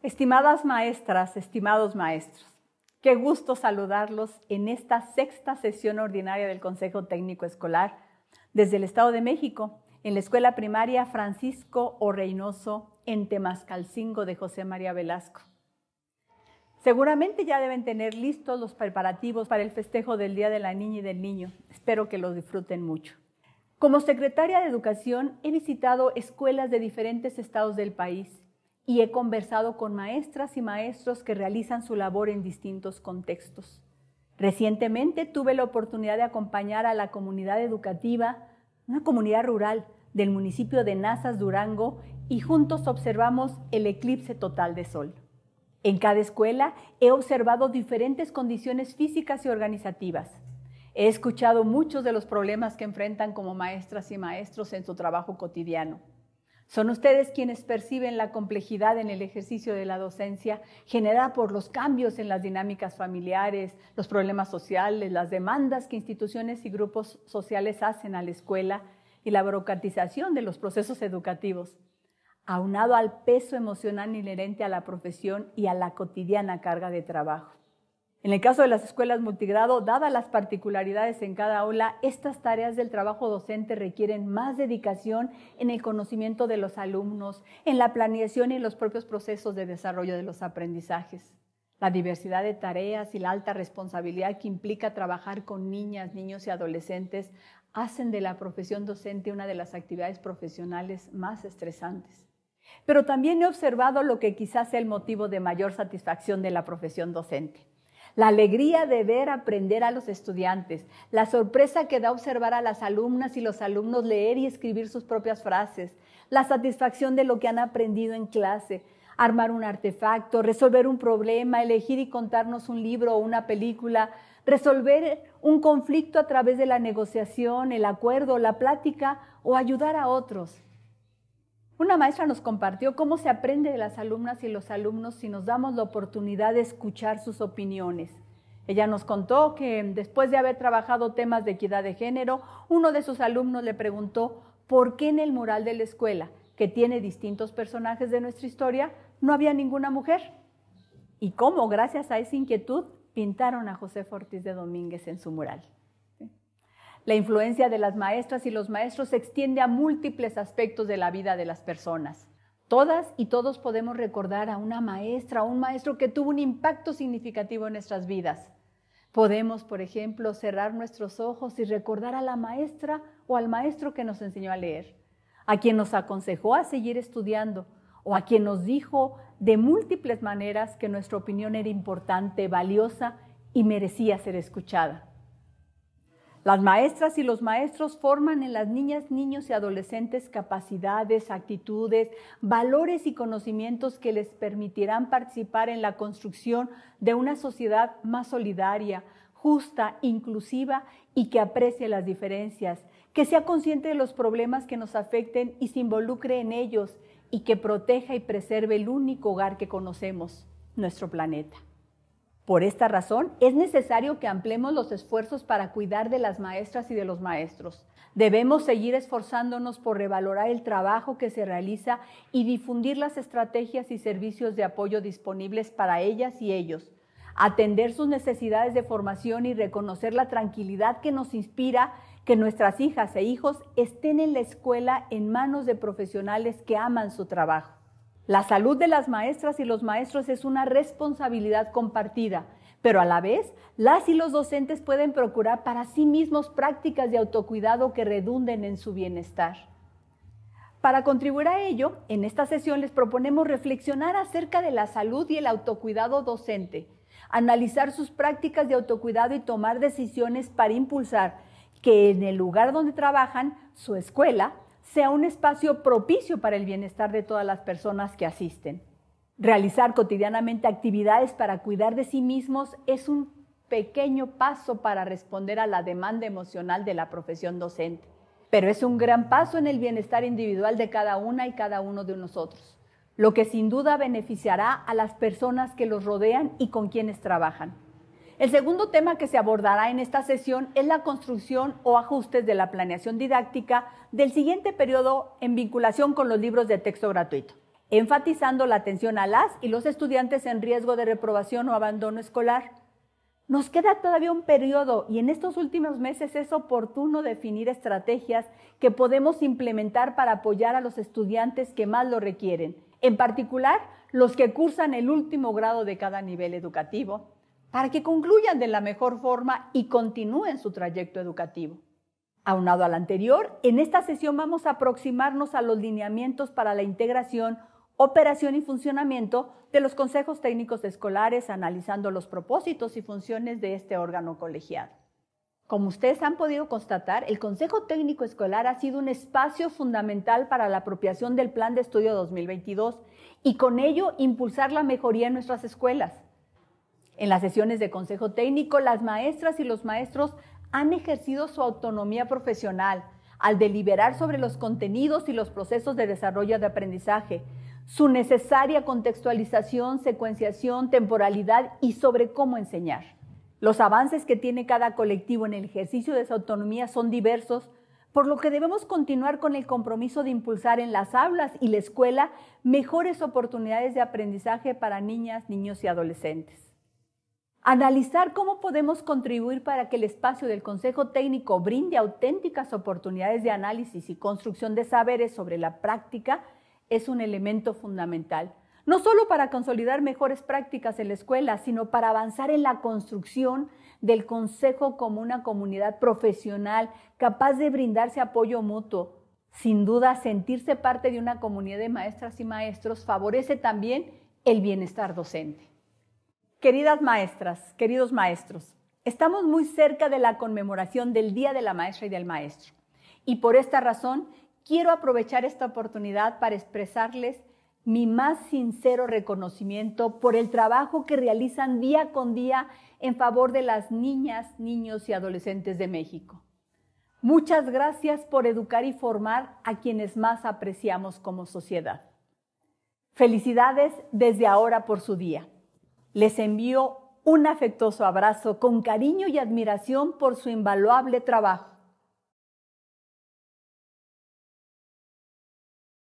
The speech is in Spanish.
Estimadas maestras, estimados maestros, qué gusto saludarlos en esta sexta sesión ordinaria del Consejo Técnico Escolar desde el Estado de México, en la Escuela Primaria Francisco O. en Temascalcingo de José María Velasco. Seguramente ya deben tener listos los preparativos para el festejo del Día de la Niña y del Niño. Espero que los disfruten mucho. Como secretaria de Educación he visitado escuelas de diferentes estados del país y he conversado con maestras y maestros que realizan su labor en distintos contextos. Recientemente tuve la oportunidad de acompañar a la comunidad educativa, una comunidad rural del municipio de Nazas, Durango, y juntos observamos el eclipse total de sol. En cada escuela he observado diferentes condiciones físicas y organizativas. He escuchado muchos de los problemas que enfrentan como maestras y maestros en su trabajo cotidiano. Son ustedes quienes perciben la complejidad en el ejercicio de la docencia generada por los cambios en las dinámicas familiares, los problemas sociales, las demandas que instituciones y grupos sociales hacen a la escuela y la burocratización de los procesos educativos, aunado al peso emocional inherente a la profesión y a la cotidiana carga de trabajo. En el caso de las escuelas multigrado, dadas las particularidades en cada aula, estas tareas del trabajo docente requieren más dedicación en el conocimiento de los alumnos, en la planeación y en los propios procesos de desarrollo de los aprendizajes. La diversidad de tareas y la alta responsabilidad que implica trabajar con niñas, niños y adolescentes hacen de la profesión docente una de las actividades profesionales más estresantes. Pero también he observado lo que quizás sea el motivo de mayor satisfacción de la profesión docente la alegría de ver aprender a los estudiantes, la sorpresa que da observar a las alumnas y los alumnos leer y escribir sus propias frases, la satisfacción de lo que han aprendido en clase, armar un artefacto, resolver un problema, elegir y contarnos un libro o una película, resolver un conflicto a través de la negociación, el acuerdo, la plática o ayudar a otros. Una maestra nos compartió cómo se aprende de las alumnas y los alumnos si nos damos la oportunidad de escuchar sus opiniones. Ella nos contó que después de haber trabajado temas de equidad de género, uno de sus alumnos le preguntó por qué en el mural de la escuela, que tiene distintos personajes de nuestra historia, no había ninguna mujer. Y cómo, gracias a esa inquietud, pintaron a José Ortiz de Domínguez en su mural. La influencia de las maestras y los maestros se extiende a múltiples aspectos de la vida de las personas. Todas y todos podemos recordar a una maestra o un maestro que tuvo un impacto significativo en nuestras vidas. Podemos, por ejemplo, cerrar nuestros ojos y recordar a la maestra o al maestro que nos enseñó a leer, a quien nos aconsejó a seguir estudiando o a quien nos dijo de múltiples maneras que nuestra opinión era importante, valiosa y merecía ser escuchada. Las maestras y los maestros forman en las niñas, niños y adolescentes capacidades, actitudes, valores y conocimientos que les permitirán participar en la construcción de una sociedad más solidaria, justa, inclusiva y que aprecie las diferencias, que sea consciente de los problemas que nos afecten y se involucre en ellos y que proteja y preserve el único hogar que conocemos, nuestro planeta. Por esta razón, es necesario que ampliemos los esfuerzos para cuidar de las maestras y de los maestros. Debemos seguir esforzándonos por revalorar el trabajo que se realiza y difundir las estrategias y servicios de apoyo disponibles para ellas y ellos, atender sus necesidades de formación y reconocer la tranquilidad que nos inspira que nuestras hijas e hijos estén en la escuela en manos de profesionales que aman su trabajo. La salud de las maestras y los maestros es una responsabilidad compartida, pero a la vez las y los docentes pueden procurar para sí mismos prácticas de autocuidado que redunden en su bienestar. Para contribuir a ello, en esta sesión les proponemos reflexionar acerca de la salud y el autocuidado docente, analizar sus prácticas de autocuidado y tomar decisiones para impulsar que en el lugar donde trabajan, su escuela, sea un espacio propicio para el bienestar de todas las personas que asisten. Realizar cotidianamente actividades para cuidar de sí mismos es un pequeño paso para responder a la demanda emocional de la profesión docente, pero es un gran paso en el bienestar individual de cada una y cada uno de nosotros, lo que sin duda beneficiará a las personas que los rodean y con quienes trabajan. El segundo tema que se abordará en esta sesión es la construcción o ajustes de la planeación didáctica del siguiente periodo en vinculación con los libros de texto gratuito, enfatizando la atención a las y los estudiantes en riesgo de reprobación o abandono escolar. Nos queda todavía un periodo y en estos últimos meses es oportuno definir estrategias que podemos implementar para apoyar a los estudiantes que más lo requieren, en particular los que cursan el último grado de cada nivel educativo para que concluyan de la mejor forma y continúen su trayecto educativo. Aunado al anterior, en esta sesión vamos a aproximarnos a los lineamientos para la integración, operación y funcionamiento de los consejos técnicos escolares, analizando los propósitos y funciones de este órgano colegiado. Como ustedes han podido constatar, el Consejo Técnico Escolar ha sido un espacio fundamental para la apropiación del Plan de Estudio 2022 y con ello impulsar la mejoría en nuestras escuelas. En las sesiones de consejo técnico, las maestras y los maestros han ejercido su autonomía profesional al deliberar sobre los contenidos y los procesos de desarrollo de aprendizaje, su necesaria contextualización, secuenciación, temporalidad y sobre cómo enseñar. Los avances que tiene cada colectivo en el ejercicio de su autonomía son diversos, por lo que debemos continuar con el compromiso de impulsar en las aulas y la escuela mejores oportunidades de aprendizaje para niñas, niños y adolescentes. Analizar cómo podemos contribuir para que el espacio del Consejo Técnico brinde auténticas oportunidades de análisis y construcción de saberes sobre la práctica es un elemento fundamental, no solo para consolidar mejores prácticas en la escuela, sino para avanzar en la construcción del Consejo como una comunidad profesional capaz de brindarse apoyo mutuo. Sin duda, sentirse parte de una comunidad de maestras y maestros favorece también el bienestar docente. Queridas maestras, queridos maestros, estamos muy cerca de la conmemoración del Día de la Maestra y del Maestro. Y por esta razón, quiero aprovechar esta oportunidad para expresarles mi más sincero reconocimiento por el trabajo que realizan día con día en favor de las niñas, niños y adolescentes de México. Muchas gracias por educar y formar a quienes más apreciamos como sociedad. Felicidades desde ahora por su día. Les envío un afectuoso abrazo con cariño y admiración por su invaluable trabajo.